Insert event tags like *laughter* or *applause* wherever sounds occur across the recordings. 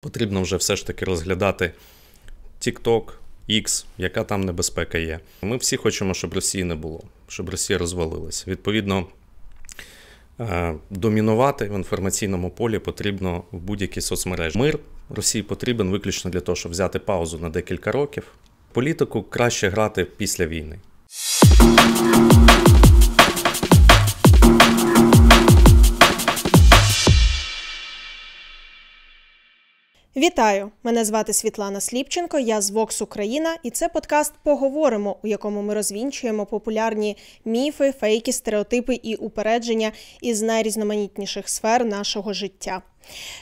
Потрібно вже все ж таки розглядати TikTok, X, яка там небезпека є. Ми всі хочемо, щоб Росії не було, щоб Росія розвалилася. Відповідно, е, домінувати в інформаційному полі потрібно в будь-якій соцмережі. Мир Росії потрібен виключно для того, щоб взяти паузу на декілька років. Політику краще грати після війни. Вітаю! Мене звати Світлана Сліпченко. Я з Vox Україна, і це подкаст Поговоримо, у якому ми розвінчуємо популярні міфи, фейки, стереотипи і упередження із найрізноманітніших сфер нашого життя.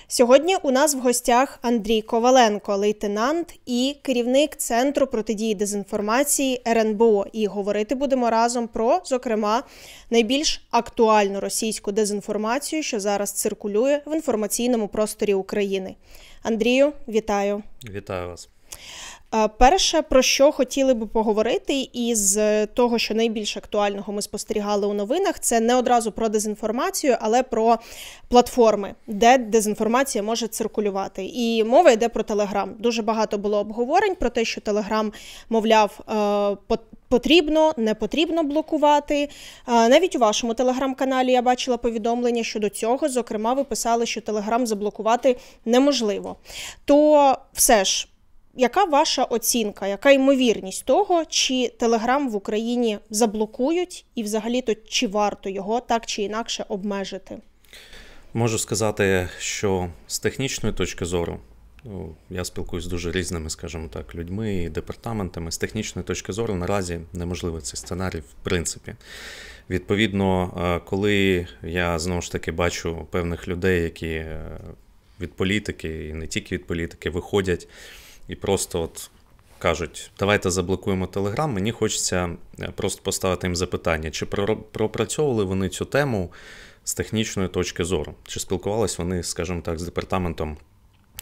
Сьогодні у нас в гостях Андрій Коваленко, лейтенант і керівник Центру протидії дезінформації РНБО. І говорити будемо разом про, зокрема, найбільш актуальну російську дезінформацію, що зараз циркулює в інформаційному просторі України. Андрію, вітаю! Вітаю вас! Перше, про що хотіли би поговорити, із того, що найбільш актуального ми спостерігали у новинах, це не одразу про дезінформацію, але про платформи, де дезінформація може циркулювати. І мова йде про Телеграм. Дуже багато було обговорень про те, що Телеграм, мовляв, е, потрібно, не потрібно блокувати. Е, навіть у вашому телеграм-каналі я бачила повідомлення щодо цього. Зокрема, ви писали, що Телеграм заблокувати неможливо. То все ж. Яка ваша оцінка, яка ймовірність того, чи Телеграм в Україні заблокують, і взагалі то чи варто його так чи інакше обмежити? Можу сказати, що з технічної точки зору ну я спілкуюсь з дуже різними, скажімо так, людьми і департаментами. З технічної точки зору наразі неможливий цей сценарій, в принципі. Відповідно, е, коли я знову ж таки бачу певних людей, які е, від політики, і не тільки від політики, виходять і просто от кажуть, давайте заблокуємо Телеграм. Мені хочеться е, просто поставити їм запитання, чи пропрацьовували вони цю тему з технічної точки зору, чи спілкувались вони, скажімо так, з департаментом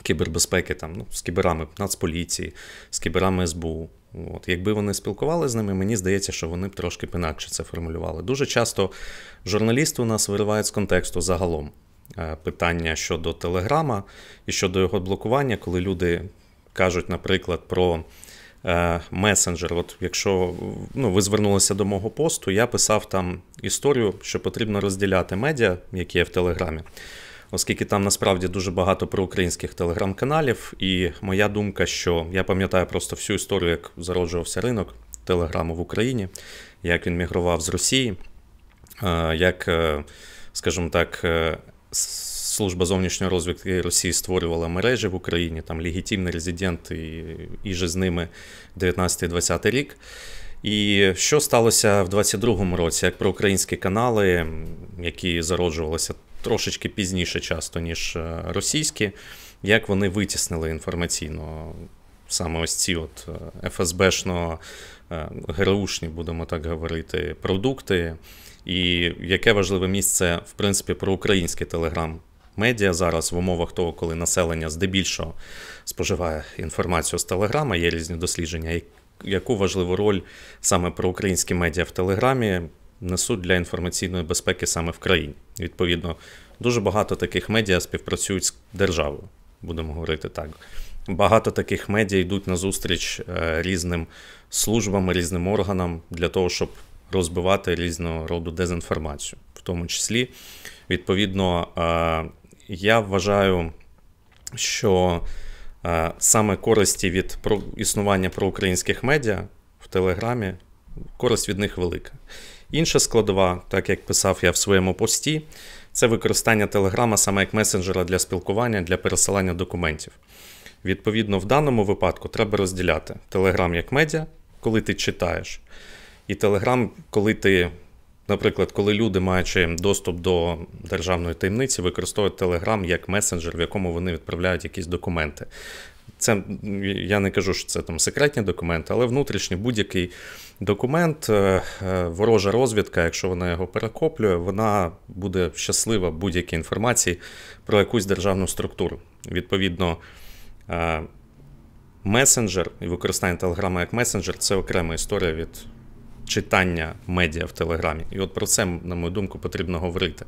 кібербезпеки, там, ну, з кіберами Нацполіції, з кіберами СБУ. От, Якби вони спілкувалися з ними, мені здається, що вони б трошки інакше це формулювали. Дуже часто журналісти у нас виривають з контексту загалом е, питання щодо Телеграма і щодо його блокування, коли люди кажуть, наприклад, про е, месенджер. От якщо ну, ви звернулися до мого посту, я писав там історію, що потрібно розділяти медіа, які є в Телеграмі. Оскільки там насправді дуже багато проукраїнських телеграм-каналів, і моя думка, що я пам'ятаю просто всю історію, як зароджувався ринок телеграму в Україні, як він мігрував з Росії, е, як, е, скажімо так, служба зовнішньої розвідки Росії створювала мережі в Україні, там легітимний резидент і, і же з ними 19-20 рік. І що сталося в 22-му році, як про українські канали, які зароджувалися трошечки пізніше, часто ніж е, російські, як вони витіснили інформаційно саме ось ці от е, ФСБшно е, ГРУшні, будемо так говорити, продукти, і яке важливе місце в принципі про український телеграм медіа зараз в умовах того, коли населення здебільшого споживає інформацію з Телеграма, є різні дослідження, яку важливу роль саме проукраїнські медіа в Телеграмі несуть для інформаційної безпеки саме в країні. Відповідно, дуже багато таких медіа співпрацюють з державою, будемо говорити так. Багато таких медіа йдуть на зустріч е, різним службам, різним органам для того, щоб розбивати різного роду дезінформацію, в тому числі, відповідно, е, я вважаю, що е, саме користі від існування проукраїнських медіа в Телеграмі, користь від них велика. Інша складова, так як писав я в своєму пості, це використання Телеграма саме як месенджера для спілкування, для пересилання документів. Відповідно, в даному випадку треба розділяти Телеграм як медіа, коли ти читаєш, і Телеграм, коли ти Наприклад, коли люди, маючи доступ до державної таємниці, використовують Telegram як месенджер, в якому вони відправляють якісь документи. Це я не кажу, що це там секретні документи, але внутрішній будь-який документ, е, е, ворожа розвідка, якщо вона його перекоплює, вона буде щаслива будь-якій інформації про якусь державну структуру. Відповідно, е, месенджер і використання Телеграма як месенджер це окрема історія від читання медіа в Телеграмі. І от про це, на мою думку, потрібно говорити.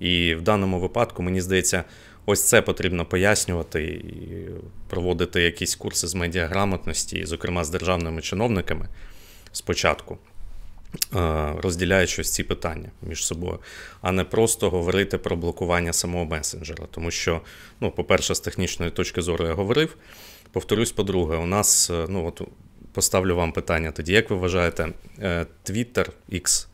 І в даному випадку, мені здається, ось це потрібно пояснювати і проводити якісь курси з медіаграмотності, зокрема з державними чиновниками спочатку, е, розділяючи ось ці питання між собою, а не просто говорити про блокування самого месенджера. Тому що, ну, по-перше, з технічної точки зору я говорив. Повторюсь, по-друге, у нас е, ну, от Поставлю вам питання тоді, як ви вважаєте, е, Twitter X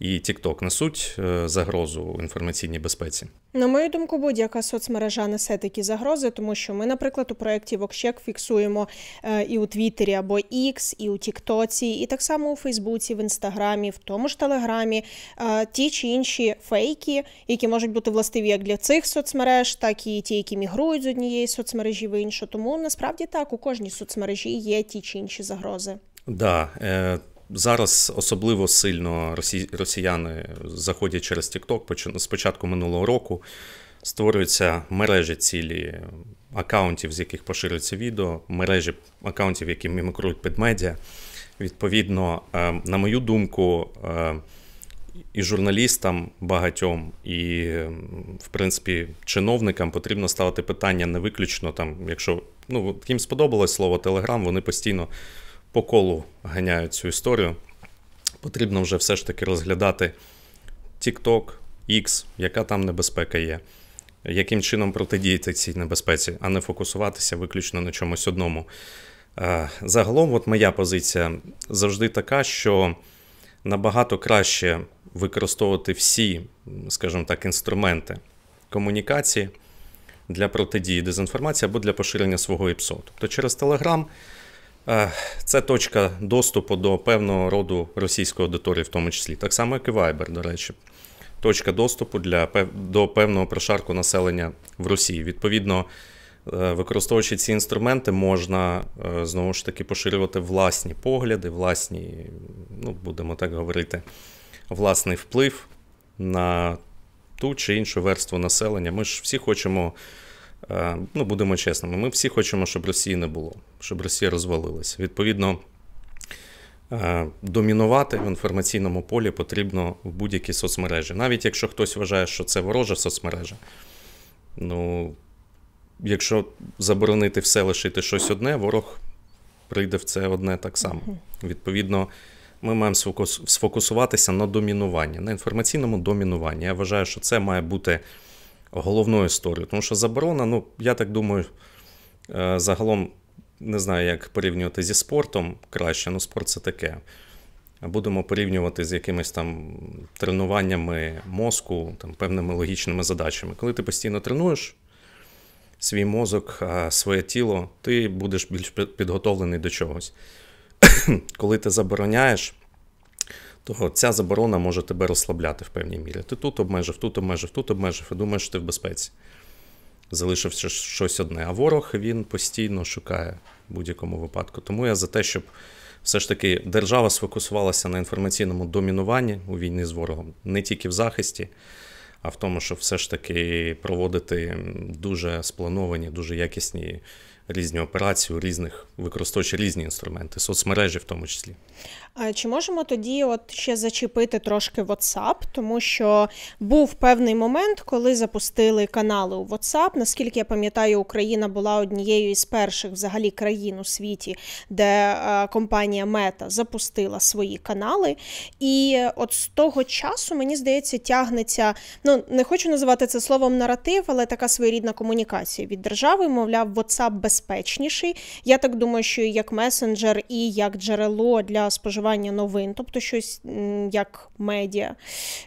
і TikTok несуть е, загрозу інформаційній безпеці? На мою думку, будь-яка соцмережа несе такі загрози, тому що ми, наприклад, у проєкті Вокщек фіксуємо е, і у Твіттері або X, і у Тіктоці, і так само у Фейсбуці, в Інстаграмі, в тому ж Телеграмі е, ті чи інші фейки, які можуть бути властиві як для цих соцмереж, так і ті, які мігрують з однієї соцмережі в іншу. Тому насправді так у кожній соцмережі є ті чи інші загрози. Да, Зараз особливо сильно росіяни заходять через TikTok. Спочатку минулого року створюються мережі цілі аккаунтів, з яких поширюється відео, мережі аккаунтів, які мімікрують підмедіа. Відповідно, ем, на мою думку, ем, і журналістам багатьом, і, ем, в принципі, чиновникам потрібно ставити питання не виключно там, якщо ну, їм сподобалось слово Телеграм, вони постійно по колу ганяють цю історію. Потрібно вже все ж таки розглядати TikTok, X, яка там небезпека є, яким чином протидіяти цій небезпеці, а не фокусуватися виключно на чомусь одному. Е, загалом, от моя позиція завжди така, що набагато краще використовувати всі, скажімо так, інструменти комунікації для протидії дезінформації або для поширення свого ІПСО. Тобто через Telegram Е, це точка доступу до певного роду російської аудиторії, в тому числі. Так само, як і Viber, до речі, точка доступу для, до певного прошарку населення в Росії. Відповідно, е, використовуючи ці інструменти, можна е, знову ж таки поширювати власні погляди, власні, ну, будемо так говорити, власний вплив на ту чи іншу верству населення. Ми ж всі хочемо. Е, ну, будемо чесними, ми всі хочемо, щоб Росії не було, щоб Росія розвалилася. Відповідно, е, домінувати в інформаційному полі потрібно в будь-якій соцмережі. Навіть якщо хтось вважає, що це ворожа соцмережа, ну, якщо заборонити все лишити щось одне, ворог прийде в це одне так само. Відповідно. Ми маємо сфокусуватися на домінуванні, на інформаційному домінуванні. Я вважаю, що це має бути головну історію. Тому що заборона, ну я так думаю, е, загалом не знаю, як порівнювати зі спортом краще, ну спорт це таке. Будемо порівнювати з якимись там тренуваннями мозку, там, певними логічними задачами. Коли ти постійно тренуєш свій мозок, своє тіло, ти будеш більш підготовлений до чогось. *clears throat* Коли ти забороняєш, то ця заборона може тебе розслабляти в певній мірі. Ти тут обмежив, тут обмежив, тут обмежив, і думаєш, що ти в безпеці. Залишився щось одне. А ворог він постійно шукає в будь-якому випадку. Тому я за те, щоб все ж таки держава сфокусувалася на інформаційному домінуванні у війні з ворогом, не тільки в захисті, а в тому, щоб все ж таки проводити дуже сплановані, дуже якісні різні операції у різних використовуючи різні інструменти, соцмережі в тому числі. А чи можемо тоді от ще зачепити трошки WhatsApp? Тому що був певний момент, коли запустили канали у WhatsApp. Наскільки я пам'ятаю, Україна була однією із перших взагалі країн у світі, де е, компанія Мета запустила свої канали. І от з того часу мені здається, тягнеться. Ну не хочу називати це словом наратив, але така своєрідна комунікація від держави. Мовляв, WhatsApp без безпечніший. Я так думаю, що як месенджер, і як джерело для споживання новин, тобто щось як медіа.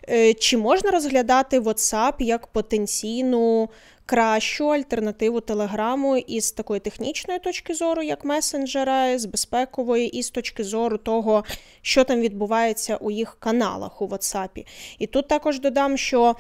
Е, чи можна розглядати WhatsApp як потенційну кращу альтернативу Телеграму із такої технічної точки зору, як месенджера, з безпекової, і з точки зору того, що там відбувається у їх каналах у WhatsApp? І тут також додам, що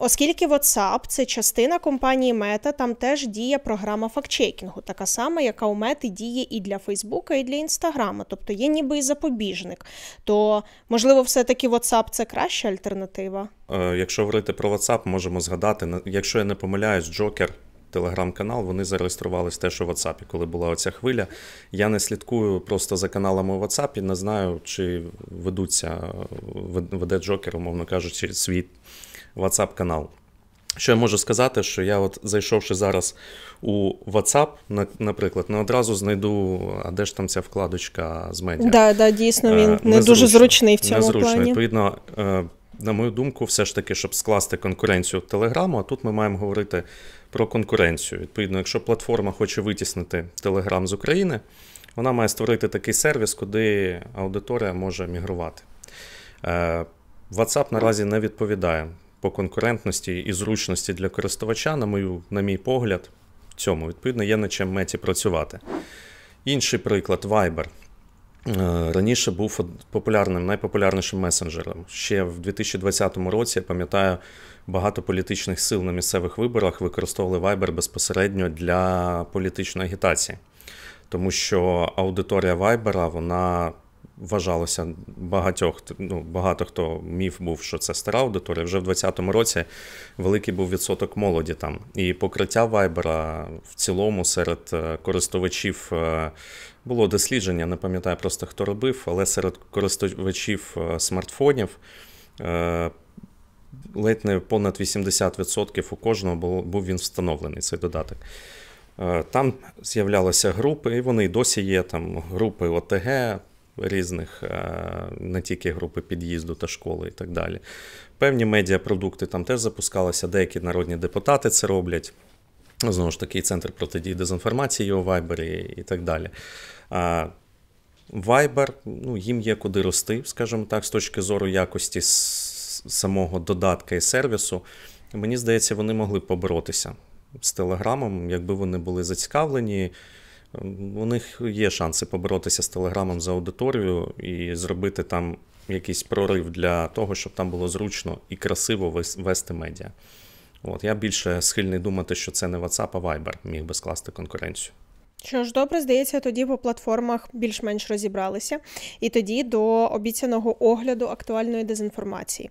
Оскільки WhatsApp це частина компанії Мета, там теж діє програма фактчекінгу, така сама, яка у мети діє і для Фейсбука, і для Інстаграма, тобто є ніби і запобіжник. То, можливо, все-таки WhatsApp це краща альтернатива. Е, якщо говорити про WhatsApp, можемо згадати, якщо я не помиляюсь, Джокер. Телеграм-канал, вони зареєструвались теж у WhatsApp, коли була оця хвиля. Я не слідкую просто за каналами у WhatsApp, не знаю, чи ведуться, е, веде Джокер, умовно кажучи, світ WhatsApp канал. Що я можу сказати, що я, от зайшовши зараз у WhatsApp, наприклад, не одразу знайду, а де ж там ця вкладочка з медіа. Да, да, дійсно, він не, не дуже зручний в цьому Незручно. плані. Відповідно, е, на мою думку, все ж таки, щоб скласти конкуренцію Телеграму, а тут ми маємо говорити про конкуренцію. Відповідно, якщо платформа хоче витіснити Телеграм з України, вона має створити такий сервіс, куди аудиторія може мігрувати. Е, WhatsApp наразі не відповідає по конкурентності і зручності для користувача, на мою, на мій погляд, в цьому відповідно є на чим меті працювати. Інший приклад Viber. Е, раніше був популярним, найпопулярнішим месенджером. Ще в 2020 році я пам'ятаю, багато політичних сил на місцевих виборах використовували Viber безпосередньо для політичної агітації, тому що аудиторія Viber, вона вважалося багатьох. ну, Багато хто міф був, що це стара аудиторія. Вже в 2020 році великий був відсоток молоді там. І покриття Вайбера в цілому серед е, користувачів е, було дослідження, не пам'ятаю просто хто робив, але серед користувачів е, смартфонів. Ледь не понад 80% у кожного був він встановлений цей додаток. Там з'являлися групи, і вони й досі є. Там групи ОТГ, різних, е, не тільки групи під'їзду та школи і так далі. Певні медіапродукти там теж запускалися, деякі народні депутати це роблять. Знову ж таки, центр протидії дезінформації у Viber і так далі. Viber, ну, їм є куди рости, скажімо так, з точки зору якості самого додатка і сервісу. Мені здається, вони могли поборотися з Телеграмом, якби вони були зацікавлені у них є шанси поборотися з Телеграмом за аудиторію і зробити там якийсь прорив для того, щоб там було зручно і красиво вести медіа. От Я більше схильний думати, що це не WhatsApp, а Viber міг би скласти конкуренцію. Що ж, добре, здається, тоді по платформах більш-менш розібралися, і тоді до обіцяного огляду актуальної дезінформації.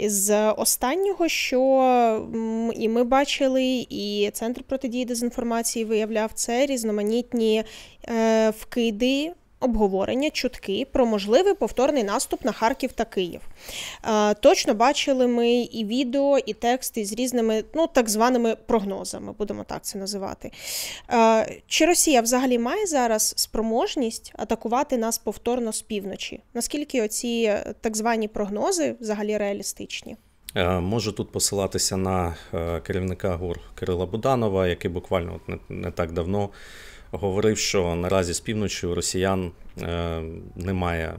З останнього, що і ми бачили, і Центр протидії дезінформації виявляв це різноманітні е, вкиди обговорення чутки про можливий повторний наступ на Харків та Київ. Е, точно бачили ми і відео, і тексти з різними ну так званими прогнозами, будемо так це називати. Е, чи Росія взагалі має зараз спроможність атакувати нас повторно з півночі? Наскільки оці е, так звані прогнози взагалі реалістичні? Можу тут посилатися на керівника ГУР Кирила Буданова, який буквально не так давно говорив, що наразі з півночі у росіян е, немає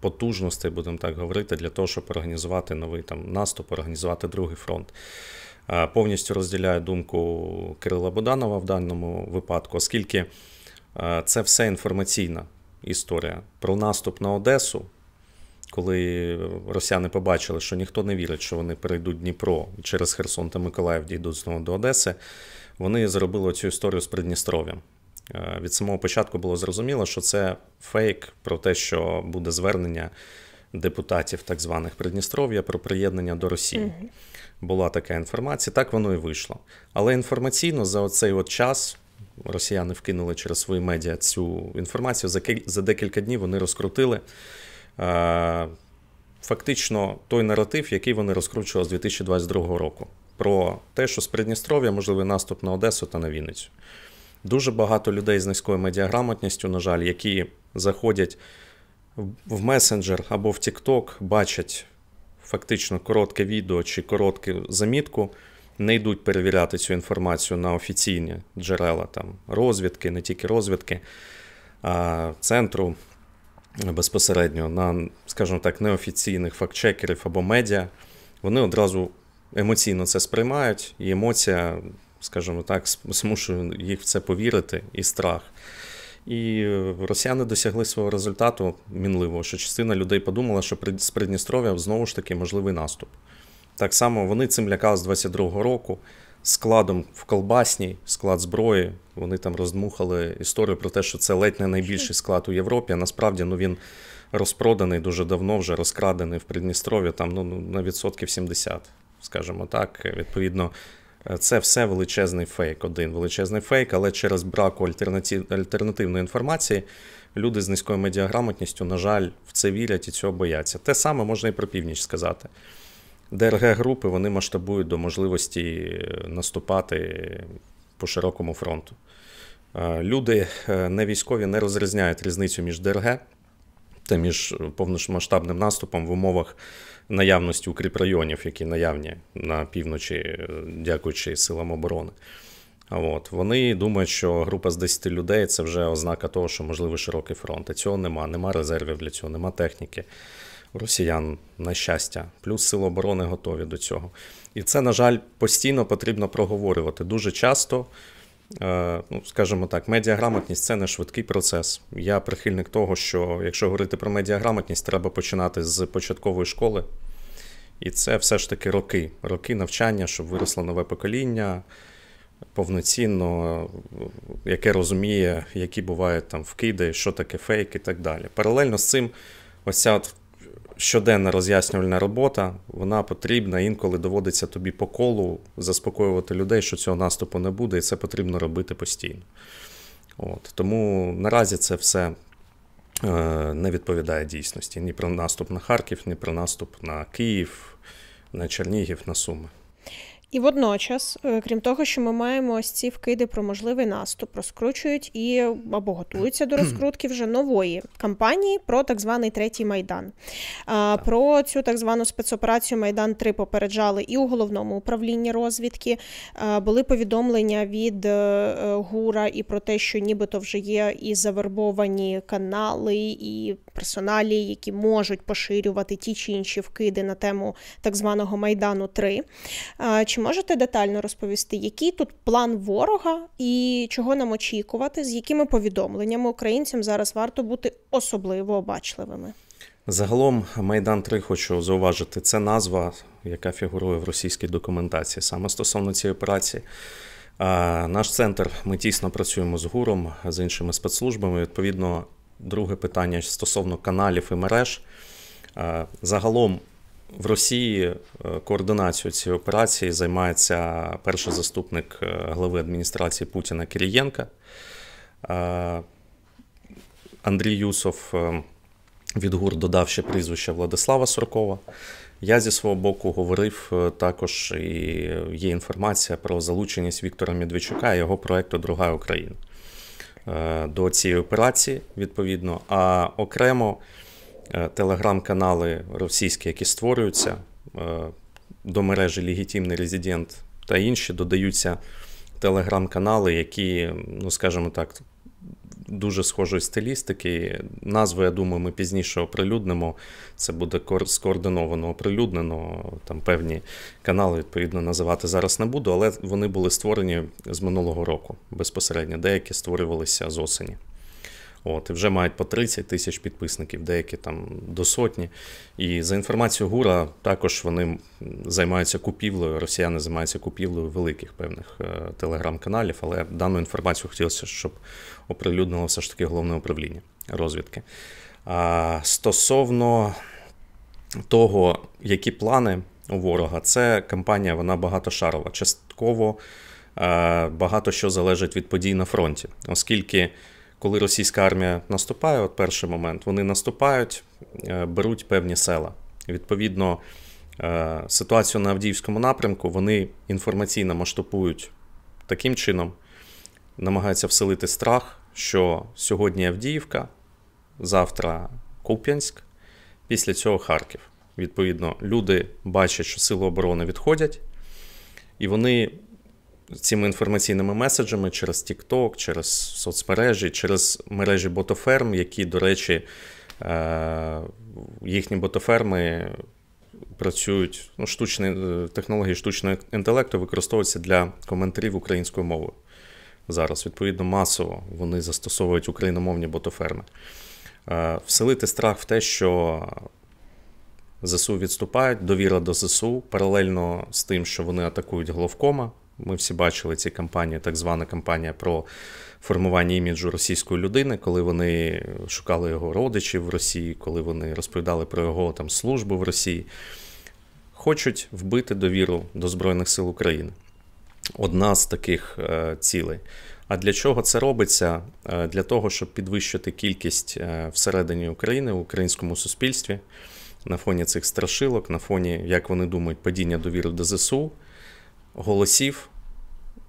потужностей, будемо так говорити, для того, щоб організувати новий там наступ, організувати другий фронт. Е, повністю розділяю думку Кирила Боданова в даному випадку, оскільки е, це все інформаційна історія про наступ на Одесу. Коли росіяни побачили, що ніхто не вірить, що вони перейдуть Дніпро і через Херсон та Миколаїв дійдуть знову до Одеси, вони зробили цю історію з Придністров'ям. Е, від самого початку було зрозуміло, що це фейк про те, що буде звернення депутатів так званих Придністров'я про приєднання до Росії. mm Була така інформація, так воно і вийшло. Але інформаційно за цей от час росіяни вкинули через свої медіа цю інформацію. За за декілька днів вони розкрутили. Е, фактично той наратив, який вони розкручували з 2022 року, про те, що з Придністров'я можливий наступ на Одесу та на Вінницю. Дуже багато людей з низькою медіаграмотністю, на жаль, які заходять в месенджер або в TikTok, бачать фактично коротке відео чи коротку замітку, не йдуть перевіряти цю інформацію на офіційні джерела там розвідки, не тільки розвідки, а центру безпосередньо на, скажімо так, неофіційних фактчекерів або медіа. Вони одразу емоційно це сприймають, і емоція скажімо так, змушує їх в це повірити і страх. І е, росіяни досягли свого результату мінливо, що частина людей подумала, що з Придністров'я знову ж таки можливий наступ. Так само вони цим лякали з 22-го року. Складом в колбасній, склад зброї. Вони там роздмухали історію про те, що це ледь не найбільший склад у Європі. а Насправді ну він розпроданий дуже давно, вже розкрадений в Придністрові, там ну, ну на відсотків 70, скажімо так. Відповідно, Е, це все величезний фейк, один величезний фейк, але через браку альтернативної інформації люди з низькою медіаграмотністю, на жаль, в це вірять і цього бояться. Те саме можна і про північ сказати. ДРГ-групи вони масштабують до можливості е, наступати по широкому фронту. Е, люди не військові не розрізняють різницю між ДРГ та між повномасштабним наступом в умовах наявності укріпрайонів, які наявні на півночі, е, дякуючи силам оборони. От. Вони думають, що група з 10 людей це вже ознака того, що можливий широкий фронт. А цього нема, нема резервів для цього, нема техніки росіян, на щастя. Плюс сили оборони готові до цього. І це, на жаль, постійно потрібно проговорювати. Дуже часто Е, ну, Скажімо так, медіаграмотність це не швидкий процес. Я прихильник того, що якщо говорити про медіаграмотність, треба починати з початкової школи. І це все ж таки роки, роки навчання, щоб виросло нове покоління повноцінно, яке розуміє, які бувають там вкиди, що таке фейк і так далі. Паралельно з цим, ось ця щоденна роз'яснювальна робота, вона потрібна. Інколи доводиться тобі по колу заспокоювати людей, що цього наступу не буде, і це потрібно робити постійно. От. Тому наразі це все е, не відповідає дійсності ні про наступ на Харків, ні про наступ на Київ, на Чернігів, на Суми. І водночас, е, крім того, що ми маємо ось ці вкиди про можливий наступ, розкручують і або готуються до розкрутки вже нової кампанії про так званий третій майдан. Про цю так звану спецоперацію Майдан 3 попереджали і у головному управлінні розвідки. Були повідомлення від е, е, гура і про те, що нібито вже є і завербовані канали, і персоналі, які можуть поширювати ті чи інші вкиди на тему так званого майдану 3. Чи можете детально розповісти, який тут план ворога і чого нам очікувати, з якими повідомленнями українцям зараз варто бути особливо обачливими? Загалом, майдан 3 хочу зауважити. Це назва, яка фігурує в російській документації саме стосовно цієї операції. Наш центр ми тісно працюємо з гуром з іншими спецслужбами. Відповідно, друге питання стосовно каналів і мереж. Загалом в Росії е, координацію цієї операції займається перший заступник е, глави адміністрації Путіна Кирієнка. Е, Андрій Юсов від ГУР додав ще прізвище Владислава Суркова. Я зі свого боку говорив також і є інформація про залученість Віктора Медведчука і його проекту Друга Україна до цієї операції відповідно. А окремо. Е, телеграм-канали російські, які створюються е, до мережі Легітимний резидент та інші, додаються телеграм-канали, які, ну скажімо так, дуже схожої стилістики. Назву, я думаю, ми пізніше оприлюднимо. Це буде скоординовано, оприлюднено. Там певні канали, відповідно, називати зараз не буду, але вони були створені з минулого року безпосередньо. Деякі створювалися з осені. От, І вже мають по 30 тисяч підписників, деякі там до сотні. І за інформацією Гура, також вони займаються купівлею, росіяни займаються купівлею великих певних е, телеграм-каналів, але дану інформацію хотілося, щоб оприлюднило все ж таки головне управління розвідки. А, Стосовно того, які плани у ворога, це кампанія, вона багатошарова. Частково е, багато що залежить від подій на фронті, оскільки коли російська армія наступає, от перший момент, вони наступають, е, беруть певні села. Відповідно, е, ситуацію на Авдіївському напрямку вони інформаційно масштабують таким чином, намагаються вселити страх, що сьогодні Авдіївка, завтра Куп'янськ, після цього Харків. Відповідно, люди бачать, що сили оборони відходять, і вони цими інформаційними меседжами через TikTok, через соцмережі, через мережі ботоферм, які, до речі, е, їхні ботоферми працюють ну, штучні е, технології штучного інтелекту використовуються для коментарів українською мовою. Зараз, відповідно, масово вони застосовують україномовні ботоферми. Е, вселити страх в те, що ЗСУ відступають, довіра до ЗСУ паралельно з тим, що вони атакують головкома. Ми всі бачили ці кампанії, так звана кампанія про формування іміджу російської людини, коли вони шукали його родичів в Росії, коли вони розповідали про його там службу в Росії. Хочуть вбити довіру до Збройних сил України. Одна з таких е, цілей. А для чого це робиться? Е, для того, щоб підвищити кількість е, всередині України в українському суспільстві на фоні цих страшилок, на фоні, як вони думають, падіння довіри до ЗСУ голосів,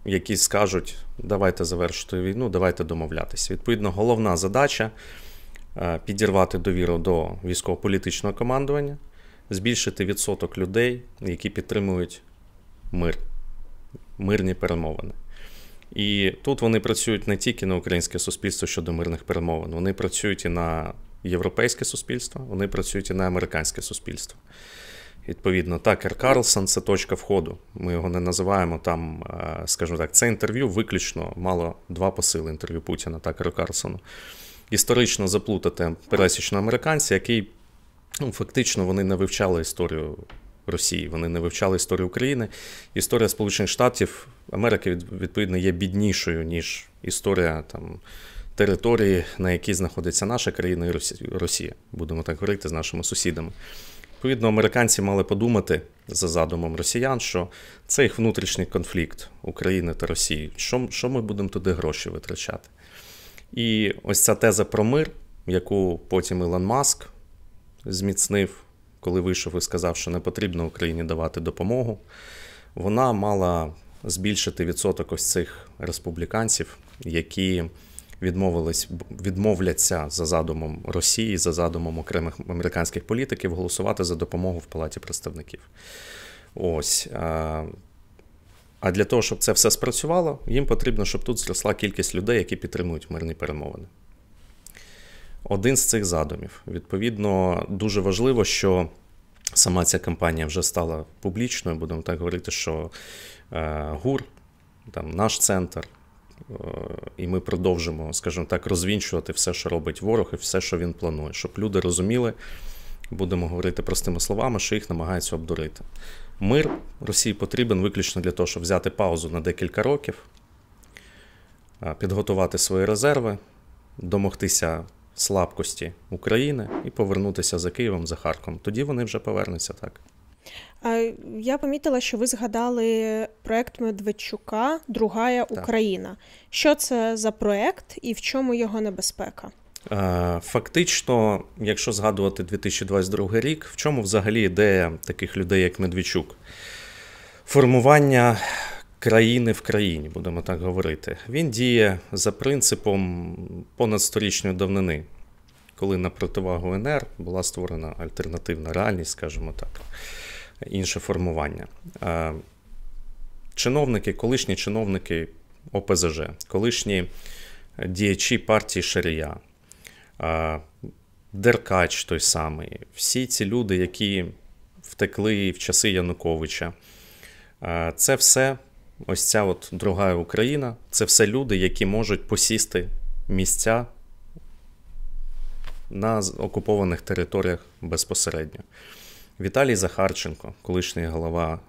які скажуть, давайте завершити війну, давайте домовлятися. Відповідно, головна задача е, підірвати довіру до військово-політичного командування, збільшити відсоток людей, які підтримують мир, мирні перемовини. І тут вони працюють не тільки на українське суспільство щодо мирних перемовин, вони працюють і на європейське суспільство, вони працюють і на американське суспільство. Відповідно, такер Карлсон це точка входу. Ми його не називаємо там, е, скажімо так, це інтерв'ю виключно мало два посили інтерв'ю Путіна Такеру Карлсону. Історично заплутати пересічного американця, який ну, фактично вони не вивчали історію Росії, вони не вивчали історію України. Історія Сполучених Штатів Америки відповідно є біднішою ніж історія там. території, на якій знаходиться наша країна і Росія. Будемо так говорити з нашими сусідами. Відповідно, американці мали подумати за задумом росіян, що це їх внутрішній конфлікт України та Росії. Що що ми будемо туди гроші витрачати? І ось ця теза про мир, яку потім Ілон Маск зміцнив, коли вийшов і сказав, що не потрібно Україні давати допомогу, вона мала збільшити відсоток ось цих республіканців, які відмовились відмовляться за задумом Росії, за задумом окремих американських політиків голосувати за допомогу в Палаті представників. Ось. Е, а для того, щоб це все спрацювало, їм потрібно, щоб тут зросла кількість людей, які підтримують мирні перемовини. Один з цих задумів. Відповідно, дуже важливо, що сама ця кампанія вже стала публічною. Будемо так говорити, що е, ГУР, там наш центр, Е, і ми продовжимо, скажімо так, розвінчувати все, що робить ворог, і все, що він планує, щоб люди розуміли, будемо говорити простими словами, що їх намагаються обдурити. Мир Росії потрібен виключно для того, щоб взяти паузу на декілька років, е, підготувати свої резерви, домогтися слабкості України і повернутися за Києвом за Харковом. Тоді вони вже повернуться так. Я помітила, що ви згадали проект Медведчука Другая Україна. Так. Що це за проект і в чому його небезпека? Фактично, якщо згадувати 2022 рік, в чому взагалі ідея таких людей, як Медведчук? Формування країни в країні, будемо так говорити. Він діє за принципом понад сторічної давнини, коли на противагу НР була створена альтернативна реальність, скажімо так інше формування. Е, чиновники, колишні чиновники ОПЗЖ, колишні діячі партії Шарія, е, Деркач той самий, всі ці люди, які втекли в часи Януковича, е, це все ось ця от друга Україна, це все люди, які можуть посісти місця на окупованих територіях безпосередньо. Віталій Захарченко, колишній голова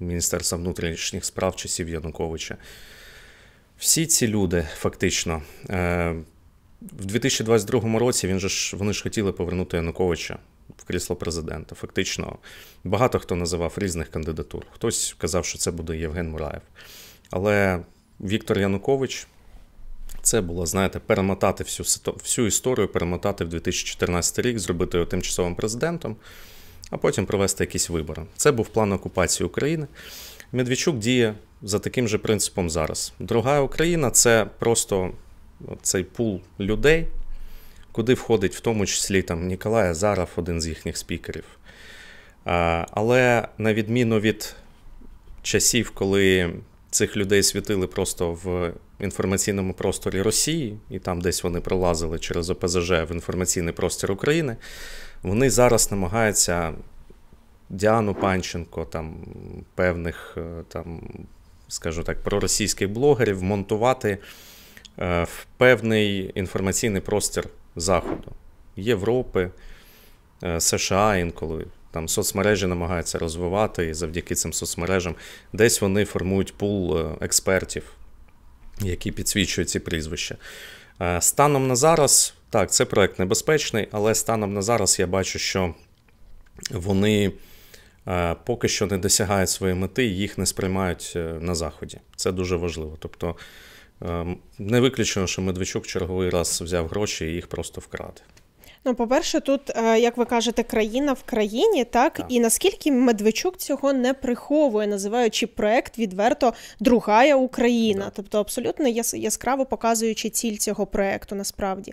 Міністерства внутрішніх справ часів Януковича. Всі ці люди фактично. Е, в 2022 році він же ж вони ж хотіли повернути Януковича в крісло президента. Фактично, багато хто називав різних кандидатур. Хтось казав, що це буде Євген Мураєв. Але Віктор Янукович це було, знаєте, перемотати всю всю історію, перемотати в 2014 рік, зробити його тимчасовим президентом а потім провести якісь вибори. Це був план окупації України. Медведчук діє за таким же принципом зараз. Друга Україна це просто цей пул людей, куди входить в тому числі там Ніколай Азаров, один з їхніх спікерів. Але на відміну від часів, коли цих людей світили просто в інформаційному просторі Росії, і там десь вони пролазили через ОПЗЖ в інформаційний простір України. Вони зараз намагаються Діану Панченко, там певних, е, там, скажу так, проросійських блогерів монтувати е, в певний інформаційний простір Заходу, Європи, е, США інколи. Там соцмережі намагаються розвивати, і завдяки цим соцмережам десь вони формують пул е, експертів, які підсвічують ці прізвища. Е, станом на зараз, так, це проект небезпечний, але станом на зараз я бачу, що вони е, поки що не досягають своєї мети, їх не сприймають на заході. Це дуже важливо. Тобто ем, не виключено, що Медведчук черговий раз взяв гроші і їх просто вкраде. Ну, по-перше, тут, е, як ви кажете, країна в країні, так? так і наскільки Медведчук цього не приховує, називаючи проект відверто другая Україна, так. тобто абсолютно яскраво показуючи ціль цього проекту, насправді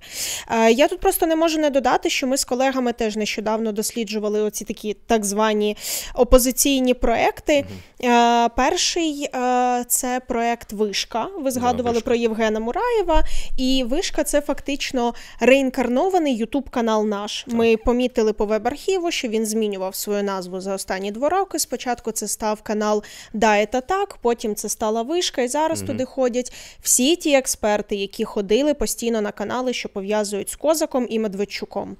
е, я тут просто не можу не додати, що ми з колегами теж нещодавно досліджували оці такі так звані опозиційні проекти. Угу. Перший це проект Вишка. Ви згадували да, вишка. про Євгена Мураєва, і вишка це фактично реінкарнований Ютуб канал наш. Ми помітили по веб-архіву, що він змінював свою назву за останні два роки. Спочатку це став канал «Да, та так, потім це стала вишка, і зараз угу. туди ходять всі ті експерти, які ходили постійно на канали, що пов'язують з Козаком і Медведчуком.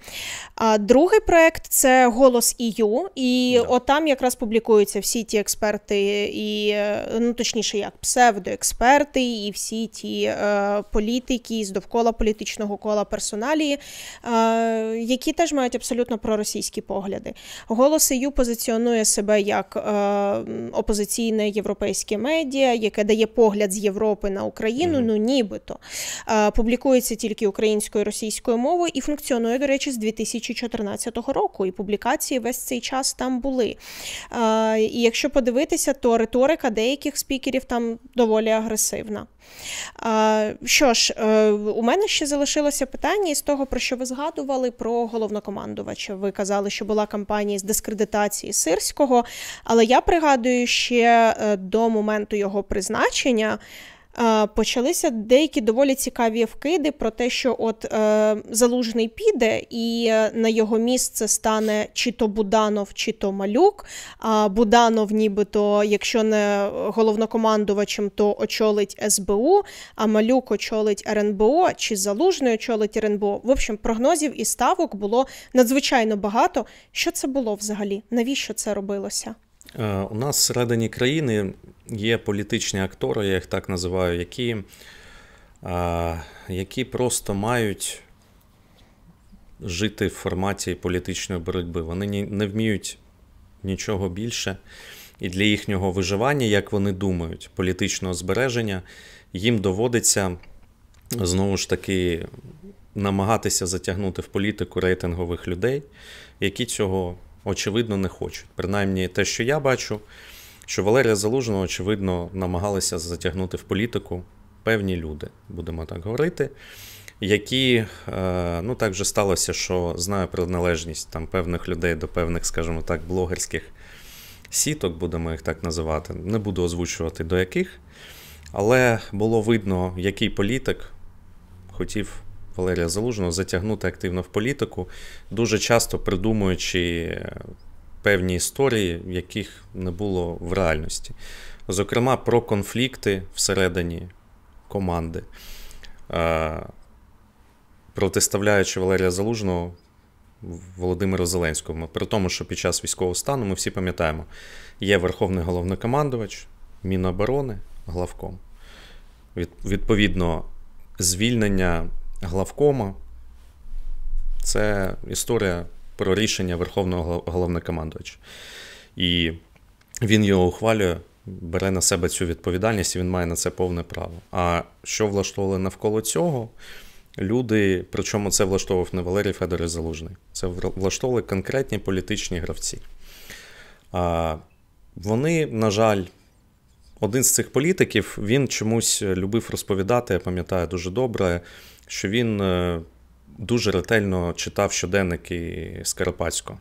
А другий проект це голос ІЮ, і да. отам якраз публікуються всі ті експерти, і е, ну точніше, як псевдоексперти, і всі ті е, політики з довкола політичного кола персоналії. Е, які теж мають абсолютно проросійські погляди. Голос ю позиціонує себе як е, опозиційне європейське медіа, яке дає погляд з Європи на Україну. Mm-hmm. Ну нібито е, публікується тільки українською і російською мовою і функціонує, до речі, з 2014 року. І публікації весь цей час там були. Е, і якщо подивитися, то риторика деяких спікерів там доволі агресивна. Що ж, у мене ще залишилося питання із того, про що ви згадували згадували про головнокомандувача. Ви казали, що була кампанія з дискредитації сирського, але я пригадую ще е, до моменту його призначення. Е, почалися деякі доволі цікаві вкиди про те, що от е, залужний піде, і е, на його місце стане чи то Буданов, чи то Малюк. А Буданов, нібито, якщо не головнокомандувачем, то очолить СБУ, а Малюк очолить РНБО, чи залужний очолить РНБО. В общем, прогнозів і ставок було надзвичайно багато. Що це було взагалі? Навіщо це робилося? Е, у нас всередині країни є політичні актори, я їх так називаю, які е, які просто мають жити в форматі політичної боротьби. Вони не вміють нічого більше. І для їхнього виживання, як вони думають, політичного збереження, їм доводиться знову ж таки намагатися затягнути в політику рейтингових людей, які цього очевидно, не хочуть. Принаймні, те, що я бачу, що Валерія Залужного, очевидно, намагалася затягнути в політику певні люди, будемо так говорити. Які е, ну так же сталося, що знаю про належність там певних людей до певних, скажімо так, блогерських сіток, будемо їх так називати. Не буду озвучувати до яких, але було видно, який політик хотів Валерія Залужного затягнути активно в політику, дуже часто придумуючи е, певні історії, яких не було в реальності. Зокрема, про конфлікти всередині команди, е, протиставляючи Валерія Залужного. Володимиру Зеленському, при тому, що під час військового стану ми всі пам'ятаємо, є верховний головнокомандувач, Міноборони, главком. Відповідно, звільнення главкома. Це історія про рішення верховного головнокомандувача. І він його ухвалює, бере на себе цю відповідальність і він має на це повне право. А що влаштовували навколо цього? Люди, причому це влаштовував не Валерій Федорович Залужний, це влаштовували конкретні політичні гравці. А, Вони, на жаль, один з цих політиків він чомусь любив розповідати, я пам'ятаю дуже добре що він е, дуже ретельно читав щоденники Скарпатського.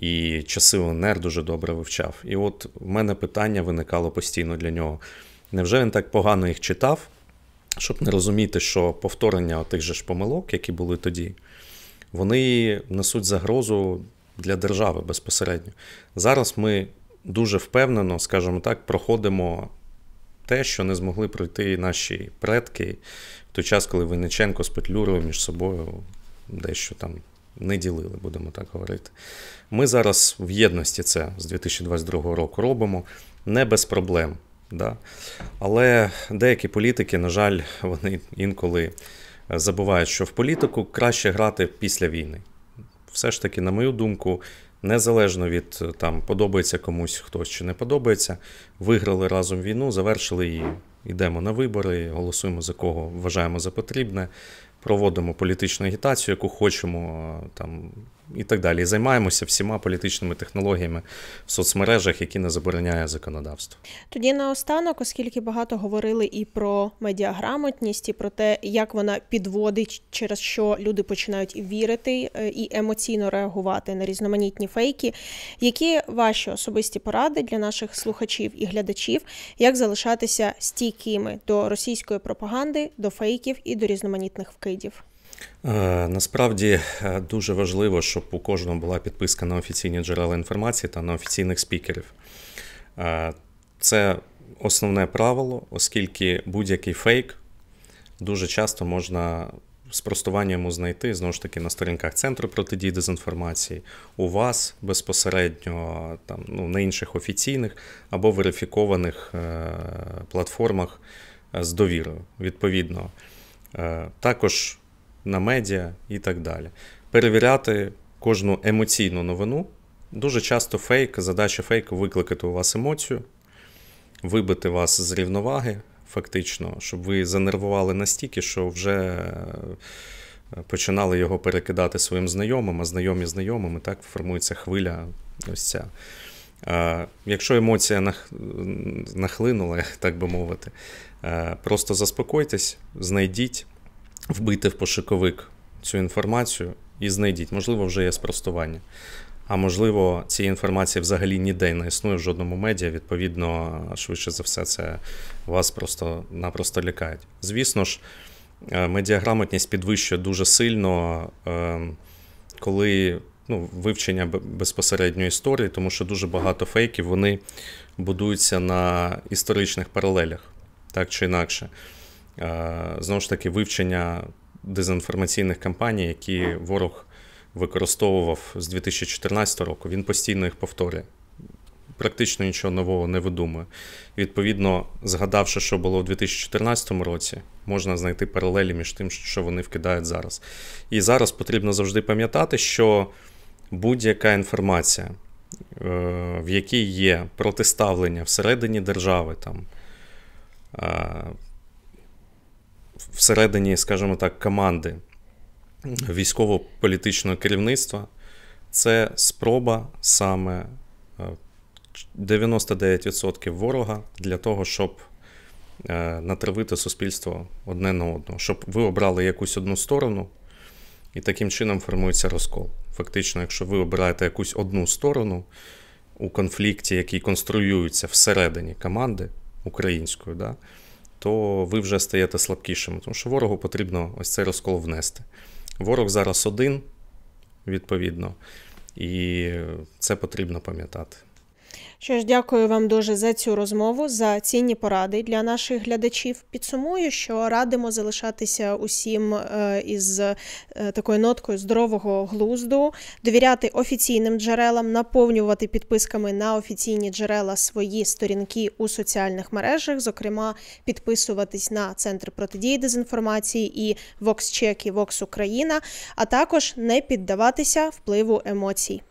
І часи ОНР дуже добре вивчав. І от в мене питання виникало постійно для нього. Невже він так погано їх читав, щоб не розуміти, що повторення тих же ж помилок, які були тоді, вони несуть загрозу для держави безпосередньо? Зараз ми дуже впевнено, скажімо так, проходимо те, що не змогли пройти наші предки той час, коли Винниченко з Петлюрою між собою дещо там не ділили, будемо так говорити. Ми зараз в єдності це з 2022 року робимо не без проблем. Да? Але деякі політики, на жаль, вони інколи е, забувають, що в політику краще грати після війни. Все ж таки, на мою думку, незалежно від е, там подобається комусь хтось чи не подобається, виграли разом війну, завершили її йдемо на вибори, голосуємо за кого вважаємо за потрібне, проводимо політичну агітацію, яку хочемо там і так далі. І займаємося всіма політичними технологіями в соцмережах, які не забороняє законодавство. Тоді наостанок, оскільки багато говорили і про медіаграмотність, і про те, як вона підводить, через що люди починають вірити е, і емоційно реагувати на різноманітні фейки. Які ваші особисті поради для наших слухачів і глядачів, як залишатися стійкими до російської пропаганди, до фейків і до різноманітних вкидів? Е, насправді е, дуже важливо, щоб у кожного була підписка на офіційні джерела інформації та на офіційних спікерів. Е, це основне правило, оскільки будь-який фейк дуже часто можна спростування йому знайти знову ж таки на сторінках центру протидії дезінформації, у вас безпосередньо там ну, на інших офіційних або верифікованих платформах з довірою. Відповідно, також на медіа і так далі. Перевіряти кожну емоційну новину. Дуже часто фейк, задача фейку викликати у вас емоцію, вибити вас з рівноваги, фактично, щоб ви занервували настільки, що вже е, починали його перекидати своїм знайомим, а знайомі знайомими, так формується хвиля. ось ця. Е, якщо емоція нахлинула, *laughs* так би мовити, е, просто заспокойтесь, знайдіть Вбити в пошуковик цю інформацію і знайдіть. Можливо, вже є спростування. А можливо, цієї інформації взагалі ніде не існує в жодному медіа. Відповідно, швидше за все, це вас просто-напросто лякають. Звісно ж, е, медіаграмотність підвищує дуже сильно, е, коли ну, вивчення безпосередньої історії, тому що дуже багато фейків вони будуються на історичних паралелях, так чи інакше. Е, знову ж таки вивчення дезінформаційних кампаній, які ворог використовував з 2014 року. Він постійно їх повторює. Практично нічого нового не видумує. Відповідно, згадавши, що було у 2014 році, можна знайти паралелі між тим, що вони вкидають зараз. І зараз потрібно завжди пам'ятати, що будь-яка інформація, е, в якій є протиставлення всередині держави, там е, всередині, скажімо так, команди військово-політичного керівництва це спроба саме 99% е, ворога для того, щоб е, натравити суспільство одне на одного, щоб ви обрали якусь одну сторону, і таким чином формується розкол. Фактично, якщо ви обираєте якусь одну сторону у конфлікті, який конструюється всередині команди української, да, то ви вже стаєте слабкішими, тому що ворогу потрібно ось цей розкол внести. Ворог зараз один, відповідно, і це потрібно пам'ятати. Що ж, дякую вам дуже за цю розмову, за цінні поради для наших глядачів. Підсумую, що радимо залишатися усім е, із е, такою ноткою здорового глузду, довіряти офіційним джерелам, наповнювати підписками на офіційні джерела свої сторінки у соціальних мережах, зокрема, підписуватись на центр протидії дезінформації і Vox Чек і Vox Україна, а також не піддаватися впливу емоцій.